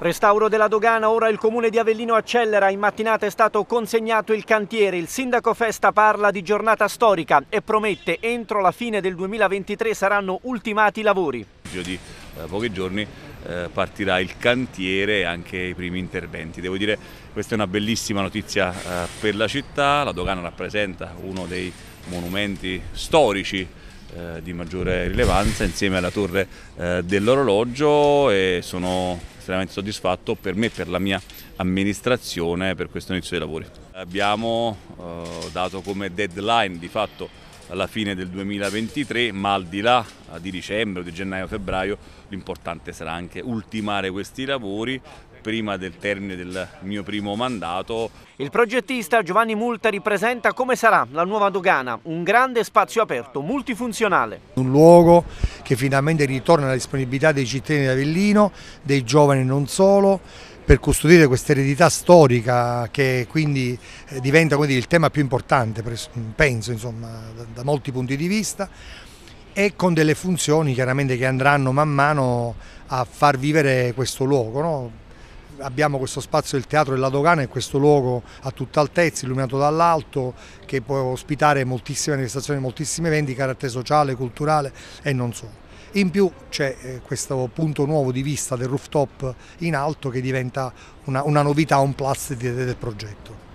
Restauro della dogana, ora il comune di Avellino accelera, in mattinata è stato consegnato il cantiere, il sindaco Festa parla di giornata storica e promette entro la fine del 2023 saranno ultimati i lavori. Di eh, pochi giorni eh, partirà il cantiere e anche i primi interventi. Devo dire questa è una bellissima notizia eh, per la città, la dogana rappresenta uno dei monumenti storici di maggiore rilevanza insieme alla torre dell'orologio e sono estremamente soddisfatto per me, per la mia amministrazione, per questo inizio dei lavori. Abbiamo eh, dato come deadline di fatto alla fine del 2023, ma al di là eh, di dicembre, di gennaio, febbraio, l'importante sarà anche ultimare questi lavori prima del termine del mio primo mandato. Il progettista Giovanni Multa ripresenta come sarà la nuova dogana, un grande spazio aperto, multifunzionale. Un luogo che finalmente ritorna alla disponibilità dei cittadini di Avellino, dei giovani non solo, per custodire questa eredità storica che quindi eh, diventa dire, il tema più importante, penso, insomma, da molti punti di vista e con delle funzioni chiaramente che andranno man mano a far vivere questo luogo. No? abbiamo questo spazio del Teatro della Dogana in questo luogo a tutta altezza, illuminato dall'alto, che può ospitare moltissime manifestazioni, moltissimi eventi di carattere sociale, culturale e non solo. In più c'è eh, questo punto nuovo di vista del rooftop in alto che diventa una, una novità, un plus del progetto.